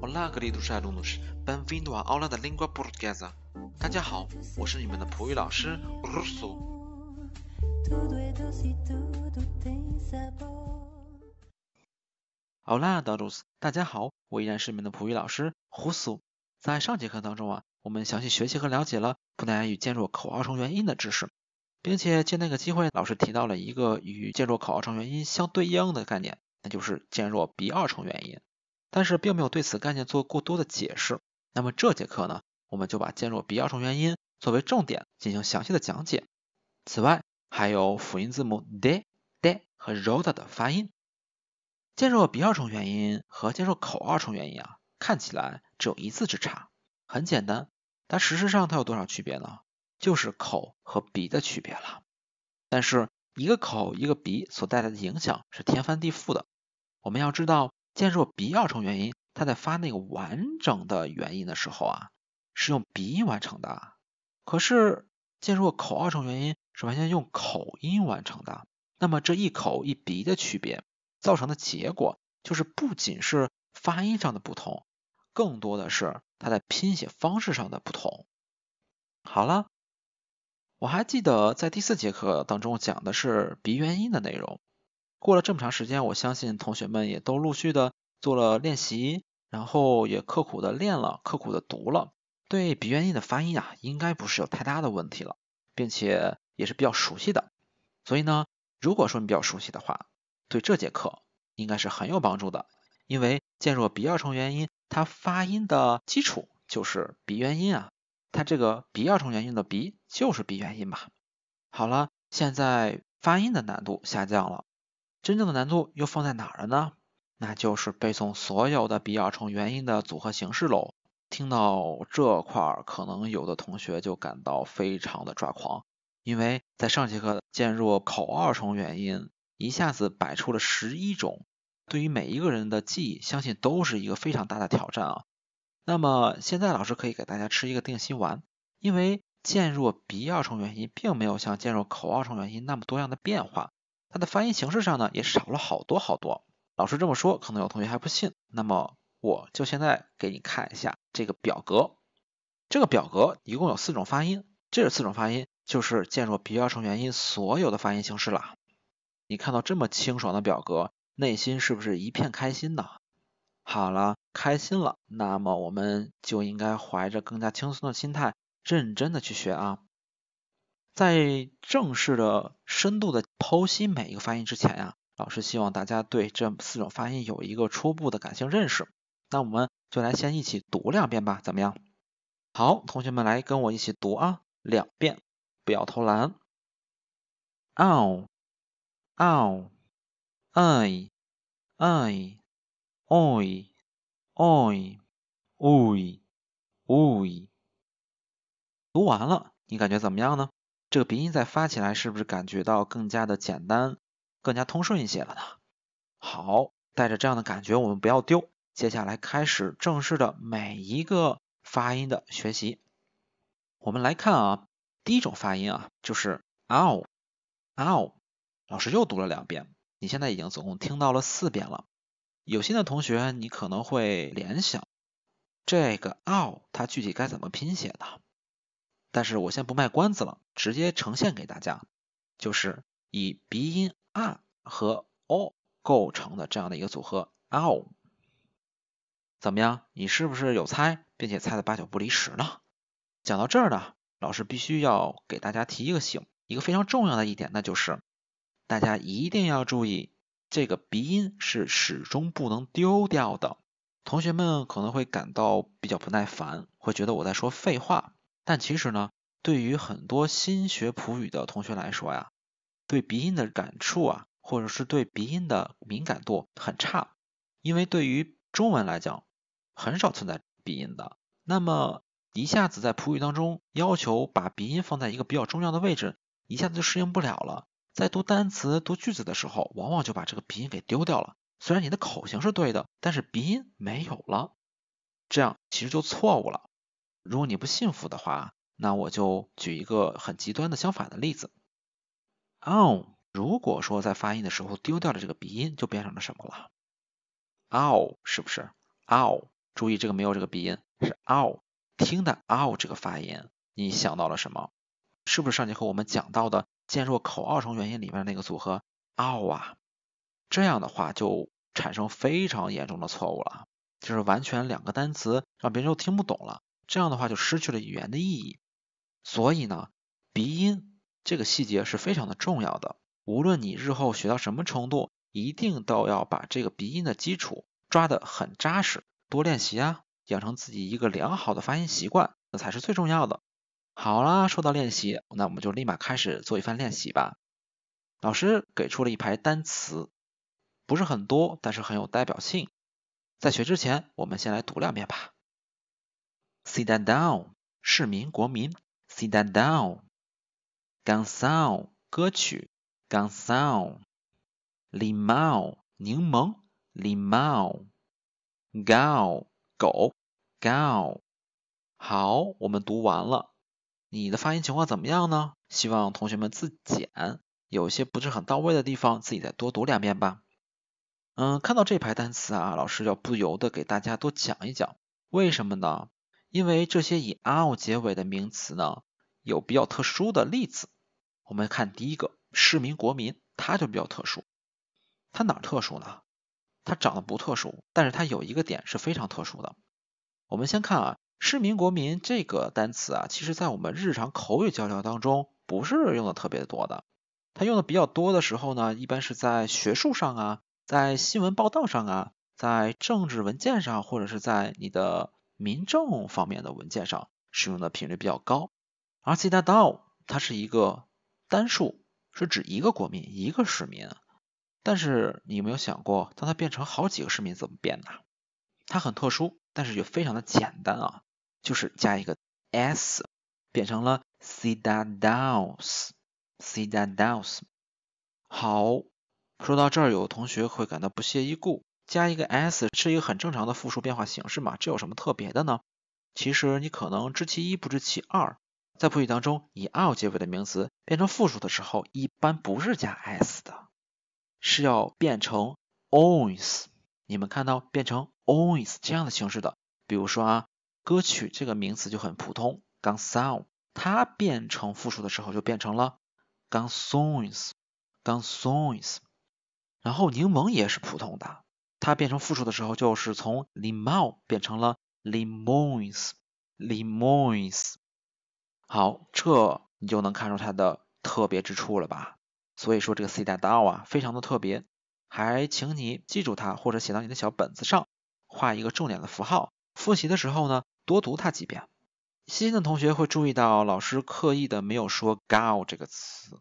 Hola, queridos alumnos. b e n v e n o a l a l n g u a p o r t g e s 大家好，我是你们的葡语老师胡苏。Hola, o o s 大家好，我依然是你们的葡语老师 s 苏。在上节课当中啊，我们详细学习和了解了葡萄牙语渐弱口二重元音的知识，并且借那个机会，老师提到了一个与渐弱口二重元音相对应的概念，那就是渐弱鼻二重元音。但是并没有对此概念做过多的解释。那么这节课呢，我们就把渐弱鼻二重元音作为重点进行详细的讲解。此外，还有辅音字母 d、d 和 r o 的发音。渐弱鼻二重元音和渐弱口二重元音啊，看起来只有一字之差，很简单。但事实上，它有多少区别呢？就是口和鼻的区别了。但是一个口一个鼻所带来的影响是天翻地覆的。我们要知道。渐弱鼻二重元音，它在发那个完整的原因的时候啊，是用鼻音完成的。可是渐弱口二重元音是完全用口音完成的。那么这一口一鼻的区别造成的结果，就是不仅是发音上的不同，更多的是它在拼写方式上的不同。好了，我还记得在第四节课当中讲的是鼻元音的内容。过了这么长时间，我相信同学们也都陆续的。做了练习，然后也刻苦的练了，刻苦的读了，对鼻元音的发音啊，应该不是有太大的问题了，并且也是比较熟悉的。所以呢，如果说你比较熟悉的话，对这节课应该是很有帮助的。因为渐弱鼻二重元音它发音的基础就是鼻元音啊，它这个鼻二重元音的鼻就是鼻元音吧。好了，现在发音的难度下降了，真正的难度又放在哪了呢？那就是背诵所有的鼻二重元音的组合形式喽。听到这块儿，可能有的同学就感到非常的抓狂，因为在上节课渐入口二重元音一下子摆出了十一种，对于每一个人的记忆，相信都是一个非常大的挑战啊。那么现在老师可以给大家吃一个定心丸，因为渐入鼻二重元音并没有像渐入口二重元音那么多样的变化，它的发音形式上呢也少了好多好多。老师这么说，可能有同学还不信。那么我就现在给你看一下这个表格，这个表格一共有四种发音，这四种发音，就是卷舌鼻较成原因所有的发音形式了。你看到这么清爽的表格，内心是不是一片开心呢？好了，开心了，那么我们就应该怀着更加轻松的心态，认真的去学啊。在正式的深度的剖析每一个发音之前呀。老师希望大家对这四种发音有一个初步的感性认识，那我们就来先一起读两遍吧，怎么样？好，同学们来跟我一起读啊，两遍，不要偷懒。ow，ow，i，i，oi，oi，ui，ui。读完了，你感觉怎么样呢？这个鼻音再发起来，是不是感觉到更加的简单？更加通顺一些了呢。好，带着这样的感觉，我们不要丢。接下来开始正式的每一个发音的学习。我们来看啊，第一种发音啊，就是 ow，ow。老师又读了两遍，你现在已经总共听到了四遍了。有心的同学，你可能会联想这个 ow 它具体该怎么拼写呢？但是我先不卖关子了，直接呈现给大家，就是以鼻音。啊和哦构成的这样的一个组合 o 怎么样？你是不是有猜，并且猜的八九不离十呢？讲到这儿呢，老师必须要给大家提一个醒，一个非常重要的一点，那就是大家一定要注意，这个鼻音是始终不能丢掉的。同学们可能会感到比较不耐烦，会觉得我在说废话，但其实呢，对于很多新学普语的同学来说呀。对鼻音的感触啊，或者是对鼻音的敏感度很差，因为对于中文来讲，很少存在鼻音的。那么一下子在普语当中要求把鼻音放在一个比较重要的位置，一下子就适应不了了。在读单词、读句子的时候，往往就把这个鼻音给丢掉了。虽然你的口型是对的，但是鼻音没有了，这样其实就错误了。如果你不信服的话，那我就举一个很极端的相反的例子。o n 如果说在发音的时候丢掉了这个鼻音，就变成了什么了？ow，是不是？ow，注意这个没有这个鼻音，是 ow，听的 ow 这个发音，你想到了什么？是不是上节课我们讲到的渐弱口二重元音里面的那个组合？ow 啊，这样的话就产生非常严重的错误了，就是完全两个单词让别人都听不懂了，这样的话就失去了语言的意义。所以呢，鼻音。这个细节是非常的重要的。无论你日后学到什么程度，一定都要把这个鼻音的基础抓得很扎实，多练习啊，养成自己一个良好的发音习惯，那才是最重要的。好啦，说到练习，那我们就立马开始做一番练习吧。老师给出了一排单词，不是很多，但是很有代表性。在学之前，我们先来读两遍吧。Sit down，市民、国民，Sit down。Gansao 歌曲，Gansao，limao 柠檬 l i m a o g o 狗 g o 好，我们读完了，你的发音情况怎么样呢？希望同学们自检，有些不是很到位的地方，自己再多读两遍吧。嗯，看到这排单词啊，老师要不由得给大家多讲一讲，为什么呢？因为这些以 ao 结尾的名词呢。有比较特殊的例子，我们看第一个“市民国民”，它就比较特殊。它哪特殊呢？它长得不特殊，但是它有一个点是非常特殊的。我们先看啊，“市民国民”这个单词啊，其实在我们日常口语交流当中不是用的特别多的。它用的比较多的时候呢，一般是在学术上啊，在新闻报道上啊，在政治文件上，或者是在你的民政方面的文件上使用的频率比较高。c i 达道它是一个单数，是指一个国民、一个市民。但是你有没有想过，当它变成好几个市民怎么变呢？它很特殊，但是又非常的简单啊，就是加一个 s，变成了 c i t a d o s c i t a d o s 好，说到这儿，有同学会感到不屑一顾：加一个 s 是一个很正常的复数变化形式嘛，这有什么特别的呢？其实你可能知其一不知其二。在普语当中，以 -o 结尾的名词变成复数的时候，一般不是加 -s 的，是要变成 -ows n。你们看到变成 -ows n 这样的形式的，比如说啊，歌曲这个名词就很普通，song，它变成复数的时候就变成了 songs，songs。然后柠檬也是普通的，它变成复数的时候就是从 l i m o n 变成了 l i m o n s l i m o n s 好，这你就能看出它的特别之处了吧？所以说，这个 sit down 啊，非常的特别，还请你记住它，或者写到你的小本子上，画一个重点的符号。复习的时候呢，多读它几遍。细心的同学会注意到，老师刻意的没有说 go a 这个词，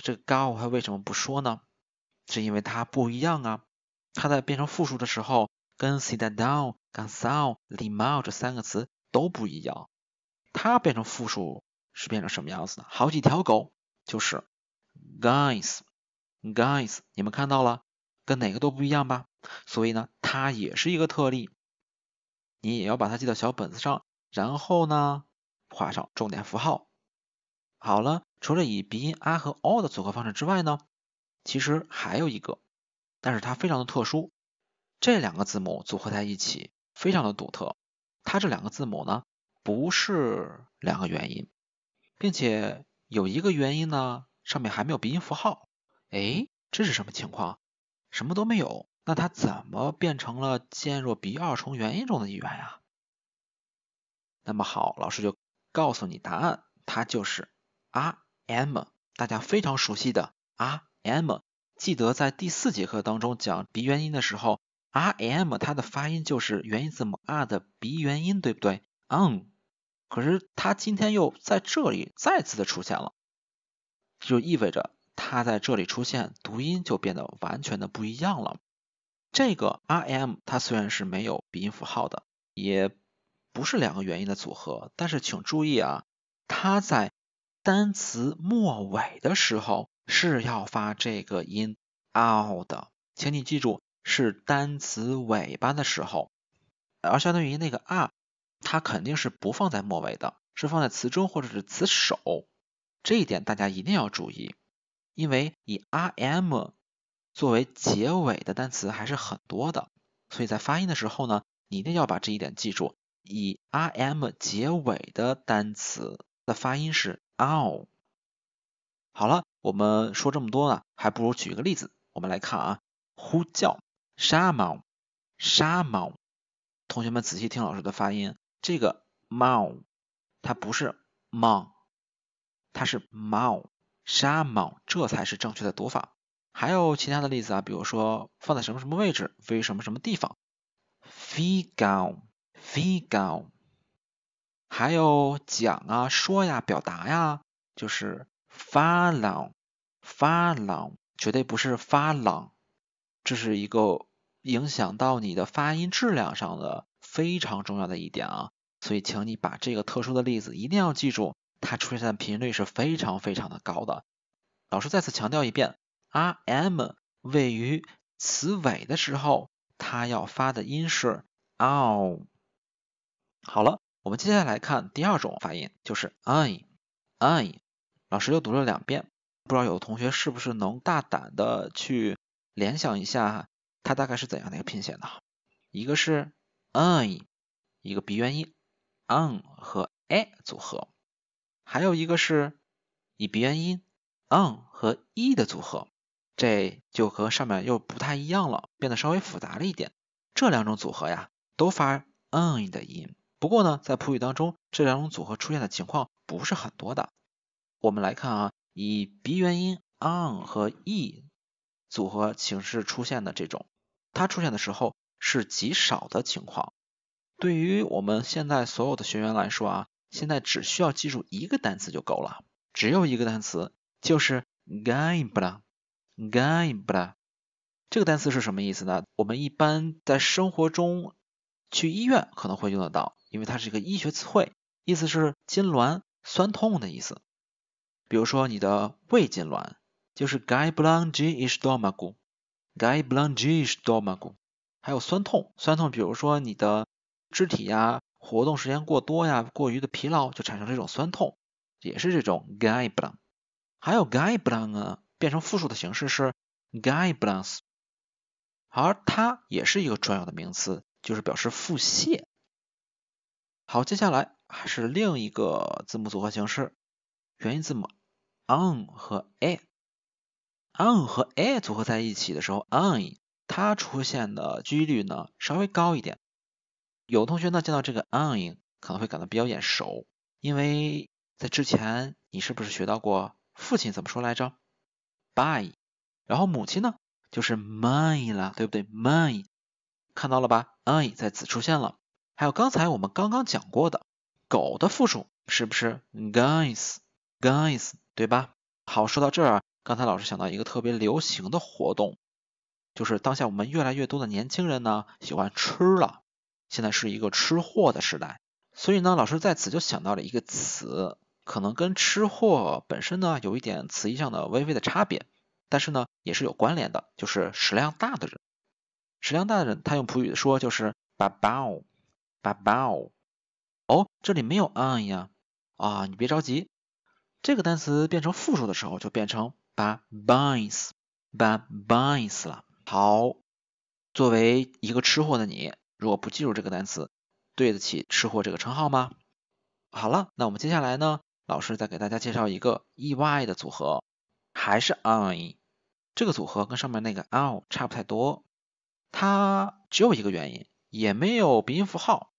这个 go a 它为什么不说呢？是因为它不一样啊，它在变成复数的时候，跟 sit down、go、礼貌这三个词都不一样。它变成复数是变成什么样子呢？好几条狗就是 guys，guys，你们看到了跟哪个都不一样吧？所以呢，它也是一个特例，你也要把它记到小本子上，然后呢画上重点符号。好了，除了以鼻音啊和 o 的组合方式之外呢，其实还有一个，但是它非常的特殊，这两个字母组合在一起非常的独特，它这两个字母呢。不是两个元音，并且有一个元音呢，上面还没有鼻音符号。哎，这是什么情况？什么都没有？那它怎么变成了渐弱鼻二重元音中的一员呀？那么好，老师就告诉你答案，它就是 R M，大家非常熟悉的 R M。记得在第四节课当中讲鼻元音的时候，R M 它的发音就是元音字母 R 的鼻元音，对不对？嗯，可是他今天又在这里再次的出现了，就意味着他在这里出现，读音就变得完全的不一样了。这个 r m 它虽然是没有鼻音符号的，也不是两个元音的组合，但是请注意啊，它在单词末尾的时候是要发这个音 o 的，请你记住是单词尾巴的时候，而相当于那个 r。它肯定是不放在末尾的，是放在词中或者是词首，这一点大家一定要注意，因为以 r m 作为结尾的单词还是很多的，所以在发音的时候呢，你一定要把这一点记住。以 r m 结尾的单词的发音是 ow。好了，我们说这么多呢，还不如举一个例子，我们来看啊，呼叫 s h a m s h a m 同学们仔细听老师的发音。这个 “mow” 它不是 m a n 它是 “mow”，沙莽，这才是正确的读法。还有其他的例子啊，比如说放在什么什么位置，位于什么什么地方，f f i g g 高，飞高。还有讲啊、说呀、表达呀，就是发廊发廊，绝对不是发廊，这是一个影响到你的发音质量上的。非常重要的一点啊，所以请你把这个特殊的例子一定要记住，它出现的频率是非常非常的高的。老师再次强调一遍，r m 位于词尾的时候，它要发的音是 ow。好了，我们接下来看第二种发音，就是 i i。老师又读了两遍，不知道有的同学是不是能大胆的去联想一下，它大概是怎样的一个拼写呢？一个是。i 一个鼻元音，on 和 a 组合，还有一个是以鼻元音 on 和 e 的组合，这就和上面又不太一样了，变得稍微复杂了一点。这两种组合呀，都发 on 的音。不过呢，在普语当中，这两种组合出现的情况不是很多的。我们来看啊，以鼻元音 on 和 e 组合形式出现的这种，它出现的时候。是极少的情况。对于我们现在所有的学员来说啊，现在只需要记住一个单词就够了，只有一个单词，就是 g a i b 布 a g a i b 布 a 这个单词是什么意思呢？我们一般在生活中去医院可能会用得到，因为它是一个医学词汇，意思是痉挛、酸痛的意思。比如说你的胃痉挛，就是 g a i b l a n g i i s h d o m a g u g a i b l a n g i i s h d o m a g u 还有酸痛，酸痛，比如说你的肢体呀，活动时间过多呀，过于的疲劳就产生这种酸痛，也是这种 gaiblan。还有 gaiblan 呢，变成复数的形式是 gaiblans。而它也是一个专有的名词，就是表示腹泻。好，接下来还是另一个字母组合形式，元音字母 on 和 a，on 和 a 组合在一起的时候 on。它出现的几率呢稍微高一点。有同学呢见到这个 on 可能会感到比较眼熟，因为在之前你是不是学到过父亲怎么说来着？by，然后母亲呢就是 my 了，对不对？my，看到了吧 o n 在此出现了。还有刚才我们刚刚讲过的狗的复数是不是 guys？guys 对吧？好，说到这儿，刚才老师想到一个特别流行的活动。就是当下我们越来越多的年轻人呢，喜欢吃了，现在是一个吃货的时代。所以呢，老师在此就想到了一个词，可能跟吃货本身呢有一点词义上的微微的差别，但是呢也是有关联的，就是食量大的人。食量大的人，他用普语说就是 “ba b a o b a b a o 哦，这里没有 “an” 呀。啊，你别着急，这个单词变成复数的时候就变成 “ba b i n e s b a b i n e s 了。好，作为一个吃货的你，如果不记住这个单词，对得起吃货这个称号吗？好了，那我们接下来呢？老师再给大家介绍一个意外的组合，还是 I。这个组合跟上面那个 L 差不太多，它只有一个元音，也没有鼻音符号，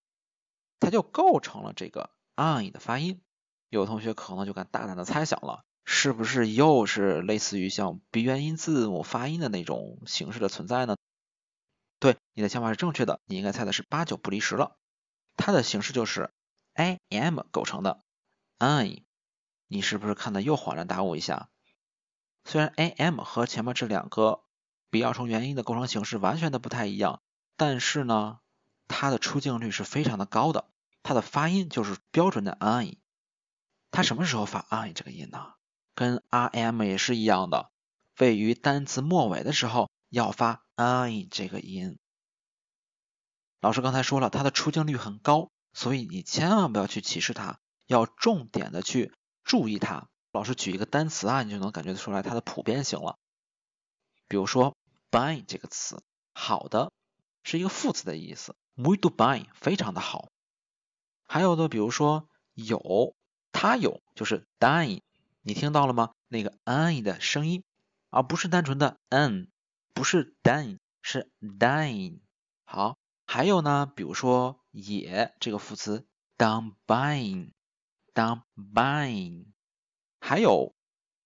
它就构成了这个 I 的发音。有同学可能就敢大胆的猜想了。是不是又是类似于像鼻元音字母发音的那种形式的存在呢？对，你的想法是正确的，你应该猜的是八九不离十了。它的形式就是 I M 构成的 I，你是不是看的又恍然大悟一下？虽然 I M 和前面这两个鼻较重元音的构成形式完全的不太一样，但是呢，它的出镜率是非常的高的，它的发音就是标准的 I。它什么时候发 I 这个音呢？跟 r m 也是一样的，位于单词末尾的时候要发 i 这个音。老师刚才说了，它的出镜率很高，所以你千万不要去歧视它，要重点的去注意它。老师举一个单词啊，你就能感觉出来它的普遍性了。比如说 buy 这个词，好的是一个副词的意思 w e d y o d buy 非常的好。还有的比如说有，它有就是 d i n g 你听到了吗？那个 i 的声音，而不是单纯的 n，不是 d a n 是 d i n g 好，还有呢，比如说也这个副词，done by，done by。还有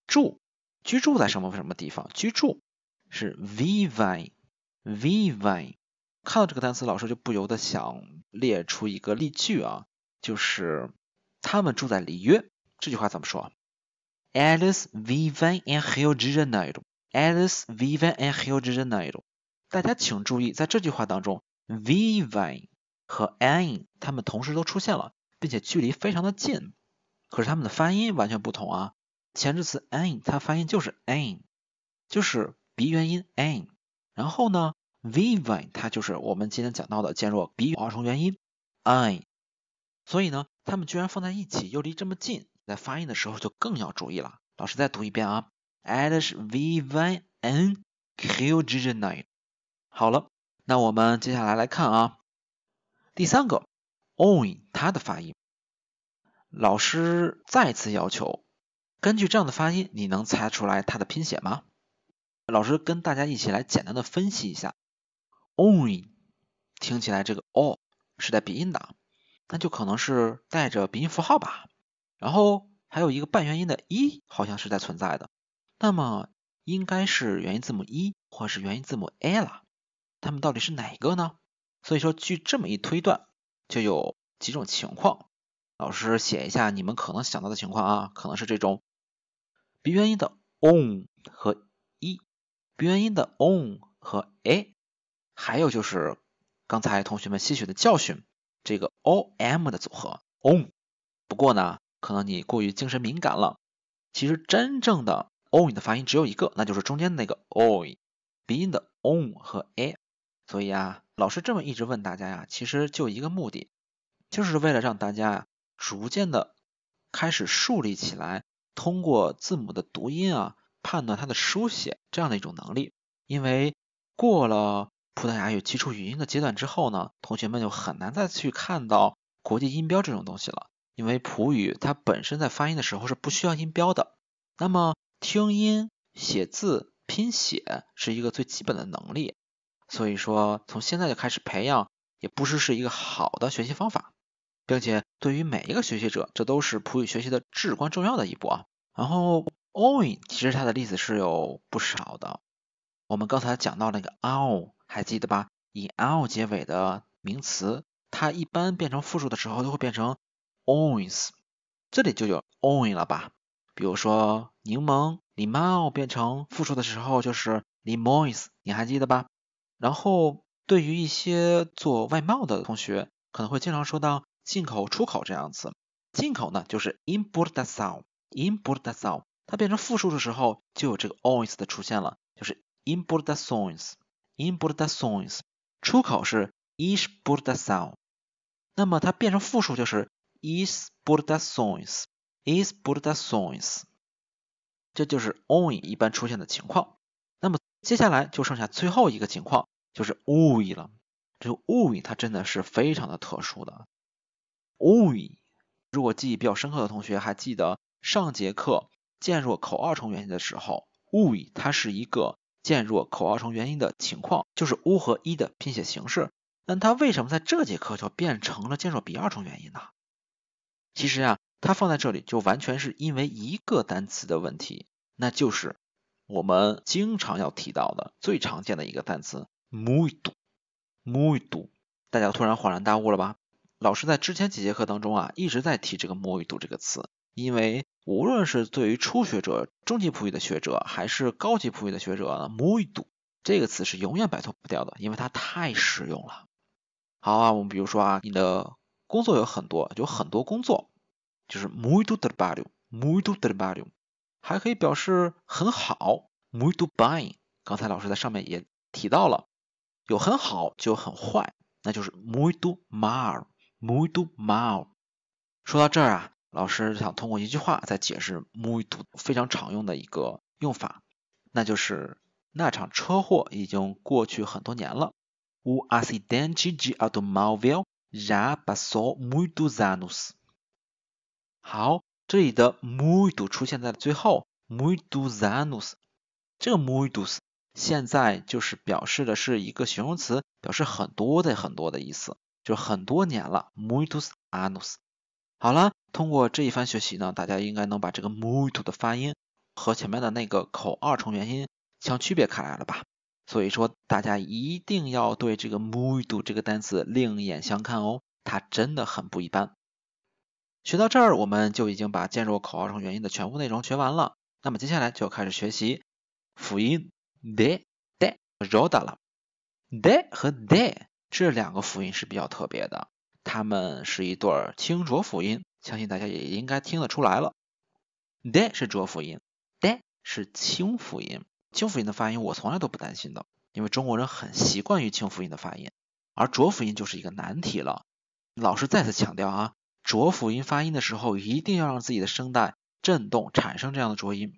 住，居住在什么什么地方？居住是 vivi，vivi。看到这个单词，老师就不由得想列出一个例句啊，就是他们住在里约。这句话怎么说？Alice, Vivian, and Hilary are nice. Alice, Vivian, and Hilary are nice. 大家请注意，在这句话当中，Vivian 和 a n 它们同时都出现了，并且距离非常的近。可是它们的发音完全不同啊。前置词 a n 它发音就是 an，就是鼻元音 an。然后呢，Vivian 它就是我们今天讲到的兼若鼻化重元音 an。所以呢，它们居然放在一起，又离这么近。在发音的时候就更要注意了。老师再读一遍啊，add 是 v y n k u g i n i t。好了，那我们接下来来看啊，第三个 own 它的发音。老师再次要求，根据这样的发音，你能猜出来它的拼写吗？老师跟大家一起来简单的分析一下，own 听起来这个 o 是带鼻音的，那就可能是带着鼻音符号吧。然后还有一个半元音的一好像是在存在的，那么应该是元音字母一或者是元音字母 “a” 了，他们到底是哪一个呢？所以说，据这么一推断，就有几种情况。老师写一下你们可能想到的情况啊，可能是这种鼻元音的 “on” 和 “i”，鼻元音的 “on” 和 “a”，还有就是刚才同学们吸取的教训，这个 “o m” 的组合 “on”。不过呢。可能你过于精神敏感了。其实真正的 oy 的发音只有一个，那就是中间那个 o，鼻音的 o 和 a。所以啊，老师这么一直问大家呀，其实就一个目的，就是为了让大家呀，逐渐的开始树立起来，通过字母的读音啊，判断它的书写这样的一种能力。因为过了葡萄牙语基础语音的阶段之后呢，同学们就很难再去看到国际音标这种东西了。因为普语它本身在发音的时候是不需要音标的，那么听音、写字、拼写是一个最基本的能力，所以说从现在就开始培养也不是是一个好的学习方法，并且对于每一个学习者，这都是普语学习的至关重要的一步啊。然后 oin，其实它的例子是有不少的，我们刚才讲到那个 ow，还记得吧？以 ow 结尾的名词，它一般变成复数的时候都会变成。O's，n 这里就有 o n 了吧？比如说柠檬，lemon 变成复数的时候就是 lemons，你还记得吧？然后对于一些做外贸的同学，可能会经常说到进口、出口这样子。进口呢就是 importation，importation 它变成复数的时候就有这个 o's n 的出现了，就是 importations，importations。出口是 exportation，那么它变成复数就是。is that s o n s is that s o n s 这就是 on 一般出现的情况。那么接下来就剩下最后一个情况，就是 ui 了。这个 ui 它真的是非常的特殊的。ui，如果记忆比较深刻的同学还记得上节课渐弱口二重元音的时候，ui 它是一个渐弱口二重元音的情况，就是 u 和 i 的拼写形式。那它为什么在这节课就变成了渐弱鼻二重元音呢？其实啊，它放在这里就完全是因为一个单词的问题，那就是我们经常要提到的最常见的一个单词 “muido”。muido，大家突然恍然大悟了吧？老师在之前几节课当中啊，一直在提这个 “muido” 这个词，因为无论是对于初学者、中级普语的学者，还是高级普语的学者，“muido” 这个词是永远摆脱不掉的，因为它太实用了。好啊，我们比如说啊，你的。工作有很多，有很多工作，就是 muy d to o h e l b a l r o muy d to o h e l b a l r i o 还可以表示很好 m u e do bien。刚才老师在上面也提到了，有很好，就有很坏，那就是 m u e do mal，m u e do mal。说到这儿啊，老师想通过一句话再解释 m u e do 非常常用的一个用法，那就是那场车祸已经过去很多年了 u a c i d e n t e q e a u c o s a ñ j a passo muito anos。好，这里的 muito 出现在了最后，muito anos。这个 muito 现在就是表示的是一个形容词，表示很多的很多的意思，就很多年了，muito anos。好了，通过这一番学习呢，大家应该能把这个 muito 的发音和前面的那个口二重元音相区别开来了吧？所以说，大家一定要对这个 muo 这个单词另眼相看哦，它真的很不一般。学到这儿，我们就已经把渐弱口号上元音的全部内容学完了。那么接下来就开始学习辅音 de de roda 了。de 和 de 这两个辅音是比较特别的，它们是一对清浊辅音，相信大家也应该听得出来了。de 是浊辅音，de 是清辅音。清辅音的发音我从来都不担心的，因为中国人很习惯于清辅音的发音，而浊辅音就是一个难题了。老师再次强调啊，浊辅音发音的时候一定要让自己的声带震动产生这样的浊音。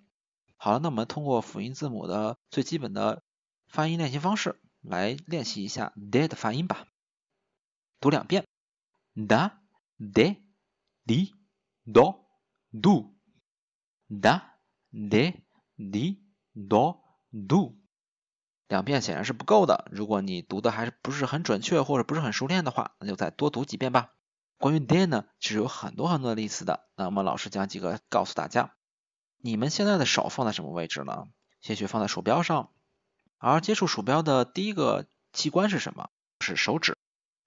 好了，那我们通过辅音字母的最基本的发音练习方式来练习一下 D e 的发音吧。读两遍：da、de、di、do、du、da、de、di、do。do 两遍显然是不够的。如果你读的还是不是很准确或者不是很熟练的话，那就再多读几遍吧。关于 d a y 呢，其实有很多很多的例子的。那么老师讲几个，告诉大家，你们现在的手放在什么位置呢？先去放在鼠标上，而接触鼠标的第一个器官是什么？是手指。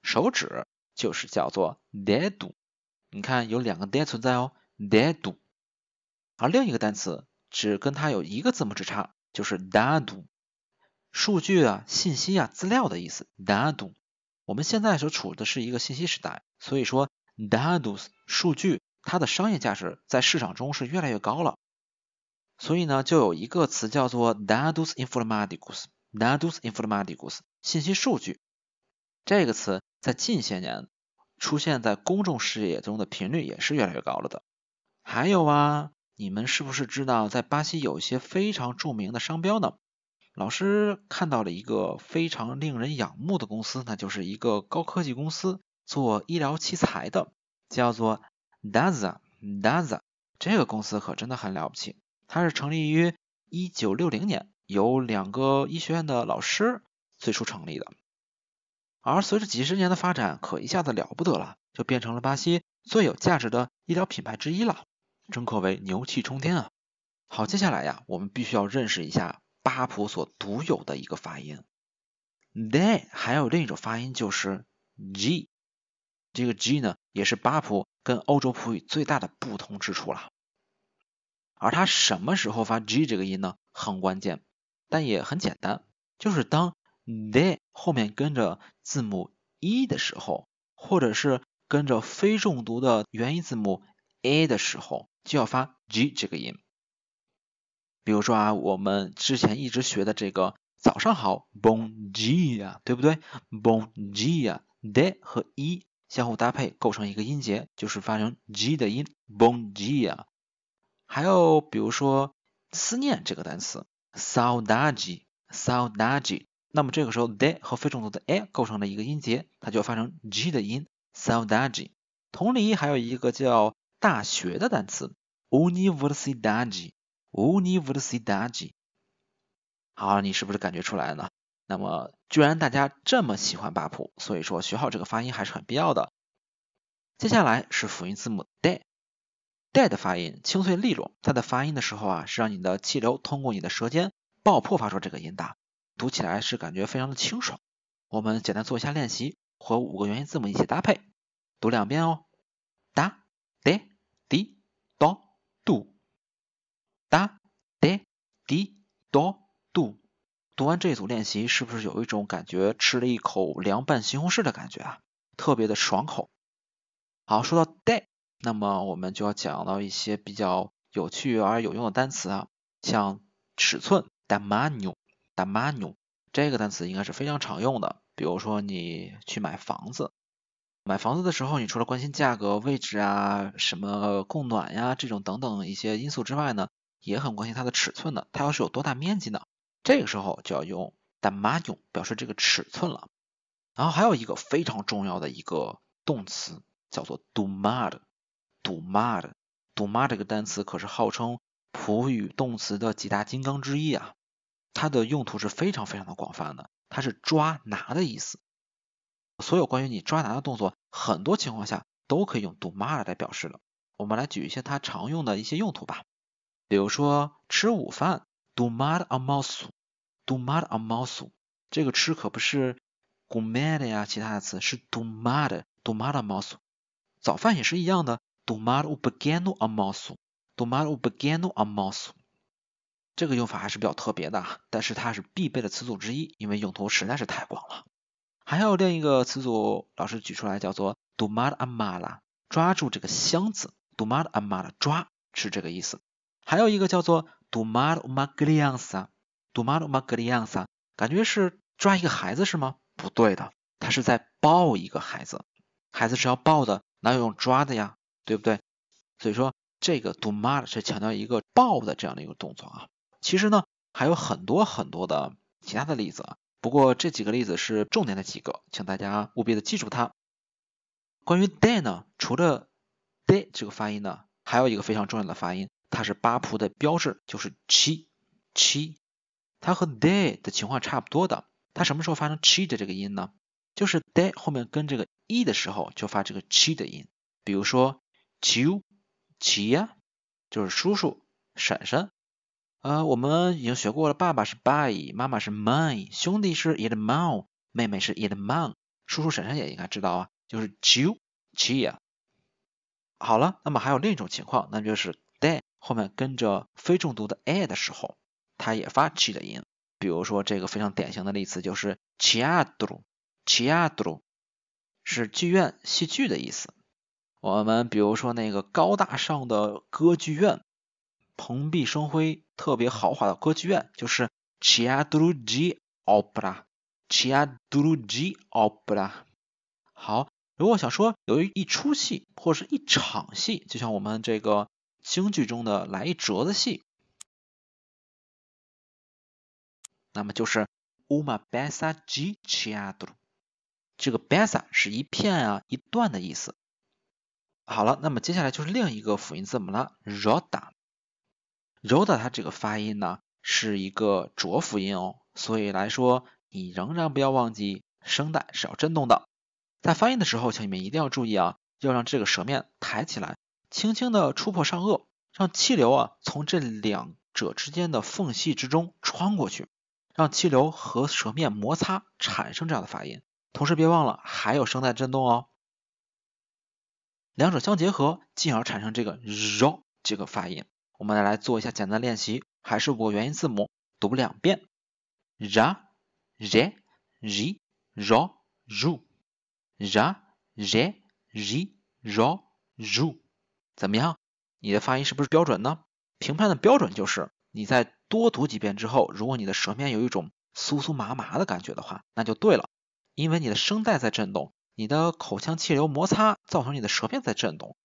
手指就是叫做 dedo。你看有两个 d 存在哦，dedo。而另一个单词只跟它有一个字母之差。就是 d a d a 数据啊、信息啊、资料的意思。d a d a 我们现在所处的是一个信息时代，所以说 d a d o s 数据它的商业价值在市场中是越来越高了。所以呢，就有一个词叫做 d a d o s i n f o r m a t i c u s d a d o s i n f o r m a t i c u s 信息数据这个词在近些年出现在公众视野中的频率也是越来越高了的。还有啊。你们是不是知道，在巴西有一些非常著名的商标呢？老师看到了一个非常令人仰慕的公司，那就是一个高科技公司，做医疗器材的，叫做 Daza Daza。这个公司可真的很了不起，它是成立于1960年，由两个医学院的老师最初成立的。而随着几十年的发展，可一下子了不得了，就变成了巴西最有价值的医疗品牌之一了。称可为牛气冲天啊！好，接下来呀，我们必须要认识一下巴普所独有的一个发音 They 还有另一种发音就是 g。这个 g 呢，也是巴普跟欧洲普语最大的不同之处了。而它什么时候发 g 这个音呢？很关键，但也很简单，就是当 they 后面跟着字母 e 的时候，或者是跟着非重读的元音字母 a 的时候。就要发 g 这个音，比如说啊，我们之前一直学的这个“早上好 ”bonjia，对不对？bonjia，d e 和 i 相互搭配构成一个音节，就是发成 g 的音 bonjia。还有比如说“思念”这个单词 saudage，saudage，那么这个时候 d e 和非重读的 e 构成了一个音节，它就发成 g 的音 saudage。同理，还有一个叫。大学的单词 university，university。好，你是不是感觉出来了？那么，居然大家这么喜欢八普，所以说学好这个发音还是很必要的。接下来是辅音字母 d，d 的发音清脆利落，它的发音的时候啊，是让你的气流通过你的舌尖爆破发出这个音的，读起来是感觉非常的清爽。我们简单做一下练习，和五个元音字母一起搭配，读两遍哦。哒 d。da de di do do，读完这组练习，是不是有一种感觉，吃了一口凉拌西红柿的感觉啊，特别的爽口。好，说到 d a y 那么我们就要讲到一些比较有趣而有用的单词啊，像尺寸、d a m a n u a m a n u 这个单词应该是非常常用的。比如说你去买房子，买房子的时候，你除了关心价格、位置啊、什么供暖呀这种等等一些因素之外呢？也很关心它的尺寸呢，它要是有多大面积呢？这个时候就要用 d a m a g o 表示这个尺寸了。然后还有一个非常重要的一个动词叫做 d u m a r d u m a r d u m a r 这个单词可是号称普语动词的几大金刚之一啊，它的用途是非常非常的广泛的，它是抓拿的意思。所有关于你抓拿的动作，很多情况下都可以用 d u m a r 来表示了。我们来举一些它常用的一些用途吧。比如说吃午饭，dumad a m a l o u d u m a d a m a l o 这个吃可不是 gumad 呀，其他的词是 dumad，dumad m a l s o 早饭也是一样的，dumad a b e g a n o a m a l o u d u m a d a b e g a n o a m a l o 这个用法还是比较特别的啊，但是它是必备的词组之一，因为用途实在是太广了。还有另一个词组，老师举出来叫做 dumad a mala，抓住这个箱子，dumad a mala 抓是这个意思。还有一个叫做 domar m a g l i a n c a domar m a g l i a n c a 感觉是抓一个孩子是吗？不对的，他是在抱一个孩子，孩子是要抱的，哪有用抓的呀？对不对？所以说这个 domar 是强调一个抱的这样的一个动作啊。其实呢，还有很多很多的其他的例子啊，不过这几个例子是重点的几个，请大家务必的记住它。关于 d a y 呢，除了 d a y 这个发音呢，还有一个非常重要的发音。它是八普的标志，就是七七。它和 de 的情况差不多的。它什么时候发生七的这个音呢？就是 de 后面跟这个 e 的时候，就发这个七的音。比如说，jiu，chia，就是叔叔、婶婶。呃，我们已经学过了，爸爸是 by，i 妈妈是 m n e 兄弟是 i d m o 妹妹是 i d m o 叔叔、婶婶也应该知道啊，就是 jiu，chia。好了，那么还有另一种情况，那就是 d a y 后面跟着非重读的 a 的时候，它也发 g 的音。比如说，这个非常典型的例子就是 h i a t r o h i a t r o 是剧院、戏剧的意思。我们比如说那个高大上的歌剧院，蓬荜生辉、特别豪华的歌剧院就是 h i a t r o g i o p e r a h i a t r o g i opera。好，如果想说由于一出戏或是一场戏，就像我们这个。京剧中的来一折子戏，那么就是 uma b e s s a g chiado。这个 b e s s a 是一片啊一段的意思。好了，那么接下来就是另一个辅音字母了，roda。roda 它这个发音呢是一个浊辅音哦，所以来说你仍然不要忘记声带是要震动的。在发音的时候，请你们一定要注意啊，要让这个舌面抬起来。轻轻地触碰上颚，让气流啊从这两者之间的缝隙之中穿过去，让气流和舌面摩擦产生这样的发音。同时别忘了还有声带震动哦，两者相结合，进而产生这个 r 这个发音。我们来做一下简单练习，还是我元音字母读两遍 r a r e r i r o r u r a r e r ru。怎么样，你的发音是不是标准呢？评判的标准就是，你再多读几遍之后，如果你的舌面有一种酥酥麻麻的感觉的话，那就对了，因为你的声带在震动，你的口腔气流摩擦造成你的舌面在震动，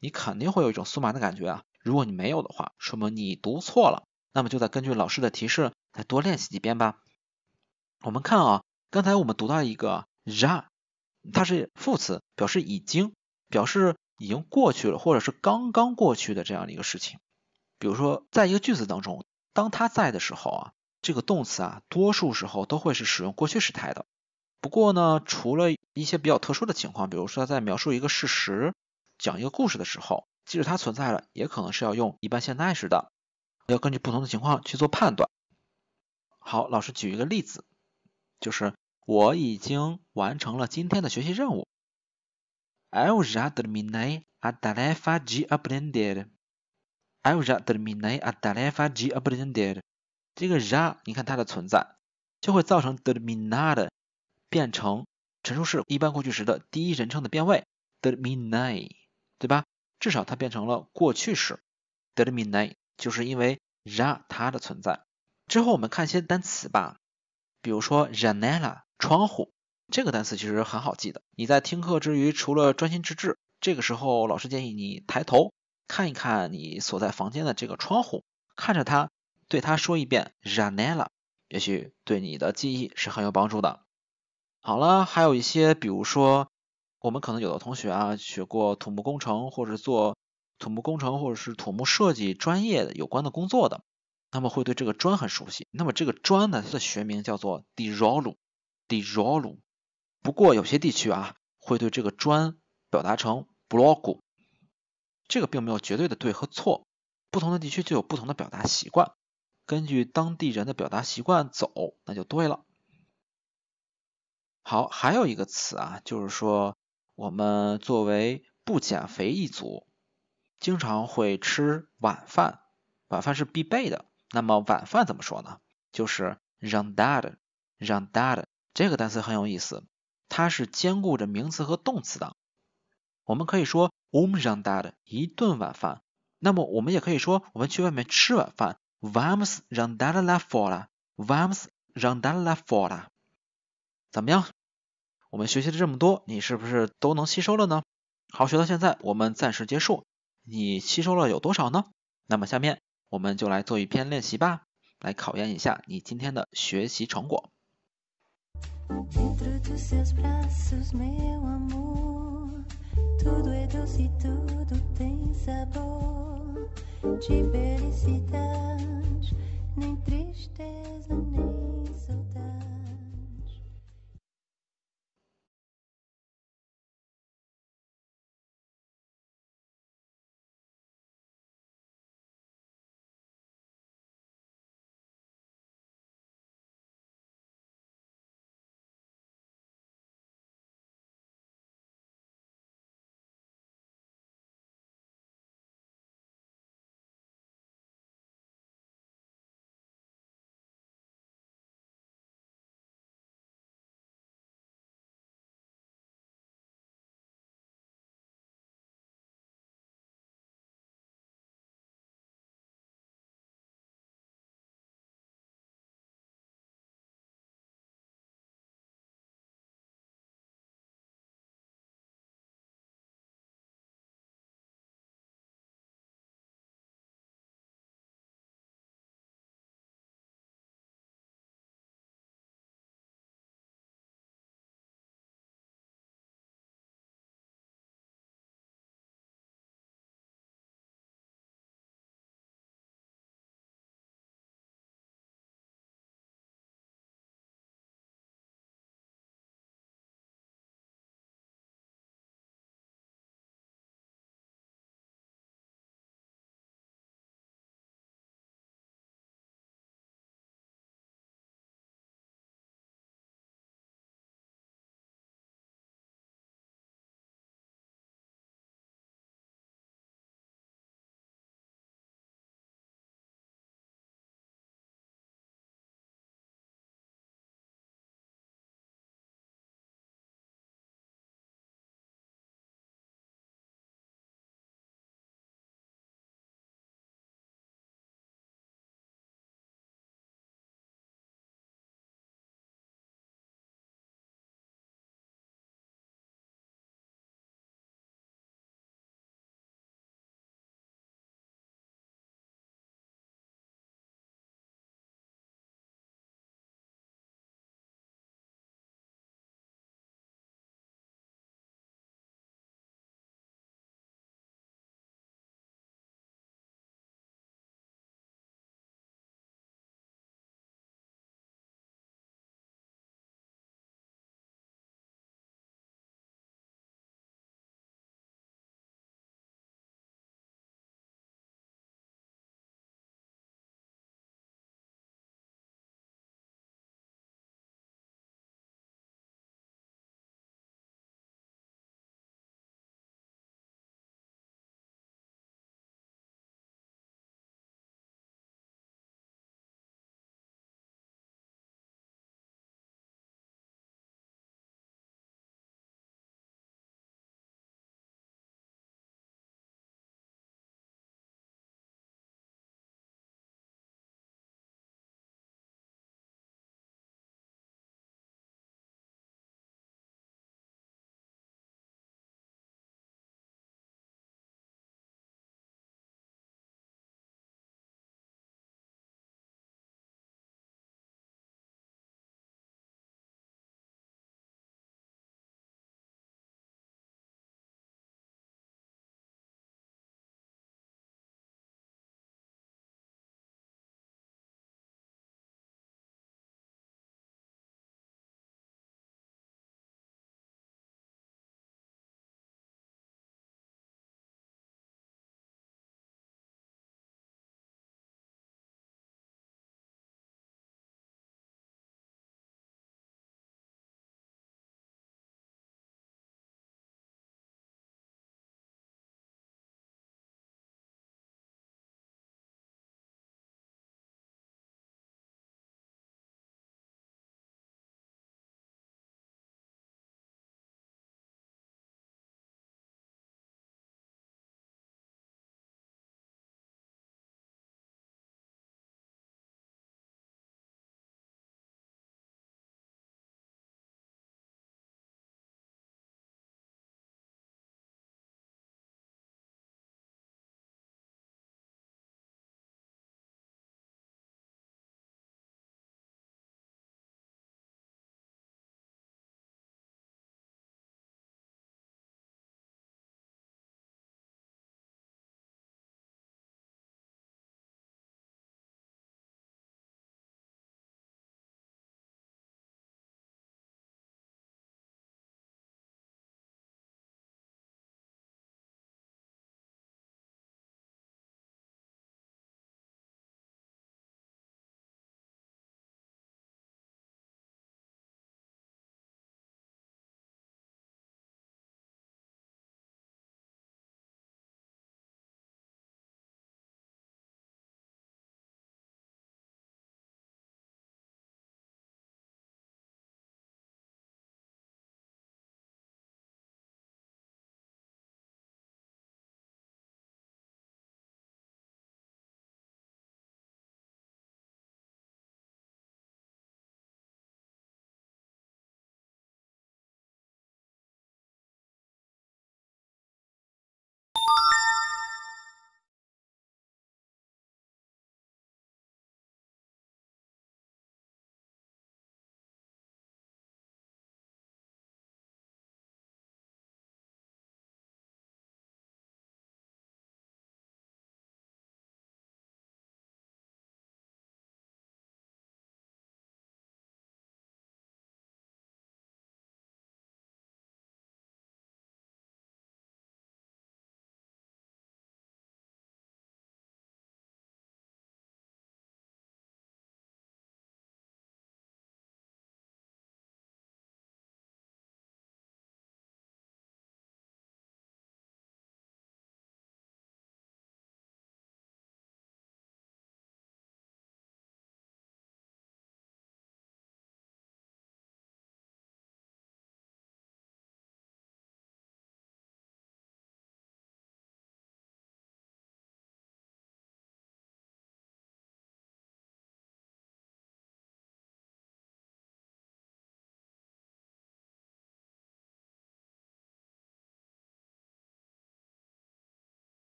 你肯定会有一种酥麻的感觉啊。如果你没有的话，说明你读错了，那么就再根据老师的提示再多练习几遍吧。我们看啊，刚才我们读到一个然，它是副词，表示已经，表示。已经过去了，或者是刚刚过去的这样的一个事情，比如说，在一个句子当中，当它在的时候啊，这个动词啊，多数时候都会是使用过去时态的。不过呢，除了一些比较特殊的情况，比如说他在描述一个事实、讲一个故事的时候，即使它存在了，也可能是要用一般现在时的，要根据不同的情况去做判断。好，老师举一个例子，就是我已经完成了今天的学习任务。Eu já terminei a tarefa de aprender. Eu já terminei a tarefa de aprender. 这个 já，你看它的存在，就会造成 t e r m i n a d 变成陈述式一般过去时的第一人称的变位 terminai，对吧？至少它变成了过去式 terminai，就是因为 já 它的存在。之后我们看一些单词吧，比如说 janela 窗户。这个单词其实很好记的。你在听课之余，除了专心致志，这个时候老师建议你抬头看一看你所在房间的这个窗户，看着它，对它说一遍 “Ranella”，也许对你的记忆是很有帮助的。好了，还有一些，比如说我们可能有的同学啊，学过土木工程，或者做土木工程，或者是土木设计专业的有关的工作的，那么会对这个砖很熟悉。那么这个砖呢，它的学名叫做 “Diorlu”，Diorlu。不过有些地区啊，会对这个砖表达成 b l o k 这个并没有绝对的对和错，不同的地区就有不同的表达习惯，根据当地人的表达习惯走，那就对了。好，还有一个词啊，就是说我们作为不减肥一族，经常会吃晚饭，晚饭是必备的。那么晚饭怎么说呢？就是 zandar，zandar，这个单词很有意思。它是兼顾着名词和动词的。我们可以说 u m r a n d a d 一顿晚饭，那么我们也可以说我们去外面吃晚饭，“vams zandala fora”，“vams zandala fora”。怎么样？我们学习了这么多，你是不是都能吸收了呢？好，学到现在我们暂时结束。你吸收了有多少呢？那么下面我们就来做一篇练习吧，来考验一下你今天的学习成果。Dentro dos seus braços, meu amor, tudo é doce, tudo tem sabor de felicidade, nem tristeza.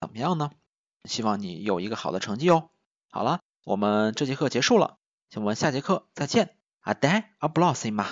怎么样呢？希望你有一个好的成绩哦。好了，我们这节课结束了，我们下节课再见。阿呆阿布拉西嘛。